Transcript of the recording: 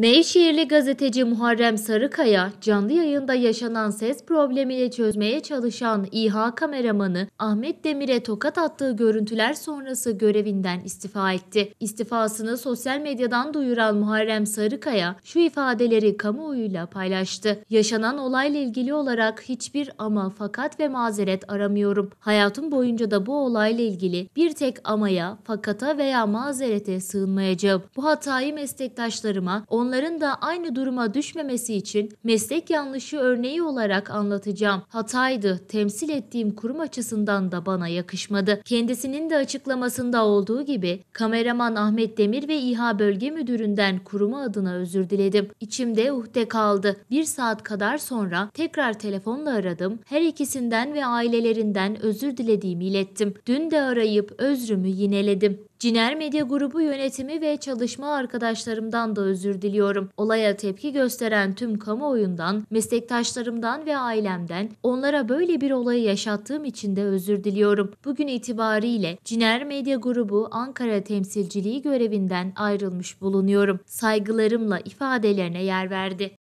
Nevşehirli gazeteci Muharrem Sarıkaya, canlı yayında yaşanan ses problemiyle çözmeye çalışan İHA kameramanı Ahmet Demir'e tokat attığı görüntüler sonrası görevinden istifa etti. İstifasını sosyal medyadan duyuran Muharrem Sarıkaya şu ifadeleri kamuoyuyla paylaştı. Yaşanan olayla ilgili olarak hiçbir ama fakat ve mazeret aramıyorum. Hayatım boyunca da bu olayla ilgili bir tek amaya, fakata veya mazerete sığınmayacağım. Bu hatayı meslektaşlarıma, on onların da aynı duruma düşmemesi için meslek yanlışı örneği olarak anlatacağım. Hataydı, temsil ettiğim kurum açısından da bana yakışmadı. Kendisinin de açıklamasında olduğu gibi kameraman Ahmet Demir ve İHA Bölge Müdüründen kurumu adına özür diledim. İçimde uhde kaldı. Bir saat kadar sonra tekrar telefonla aradım. Her ikisinden ve ailelerinden özür dilediğimi ilettim. Dün de arayıp özrümü yineledim. Ciner Medya Grubu yönetimi ve çalışma arkadaşlarımdan da özür diliyorum. Olaya tepki gösteren tüm kamuoyundan, meslektaşlarımdan ve ailemden onlara böyle bir olayı yaşattığım için de özür diliyorum. Bugün itibariyle Ciner Medya Grubu Ankara temsilciliği görevinden ayrılmış bulunuyorum. Saygılarımla ifadelerine yer verdi.